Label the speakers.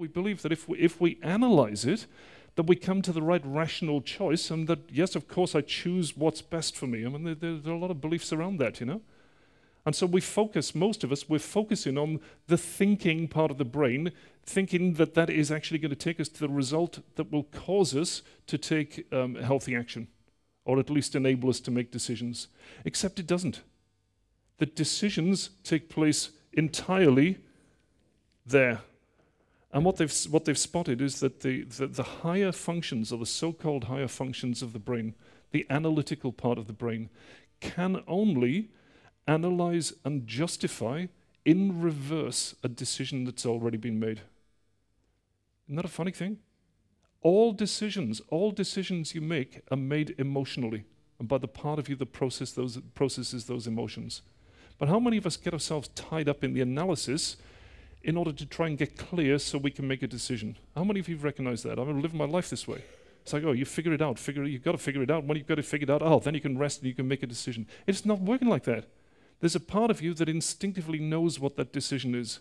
Speaker 1: we believe that if we, if we analyze it, that we come to the right rational choice and that, yes, of course, I choose what's best for me. I mean, there, there, there are a lot of beliefs around that, you know? And so we focus, most of us, we're focusing on the thinking part of the brain, thinking that that is actually going to take us to the result that will cause us to take um, healthy action, or at least enable us to make decisions. Except it doesn't. The decisions take place entirely there and what they've, what they've spotted is that the, the, the higher functions, or the so-called higher functions of the brain, the analytical part of the brain, can only analyze and justify in reverse a decision that's already been made. Isn't that a funny thing? All decisions, all decisions you make are made emotionally, and by the part of you that process those, processes those emotions. But how many of us get ourselves tied up in the analysis in order to try and get clear so we can make a decision. How many of you recognize that? I've lived my life this way. It's like, oh, you figure it out. Figure, you've got to figure it out. When you've got it figured out, oh, then you can rest and you can make a decision. It's not working like that. There's a part of you that instinctively knows what that decision is.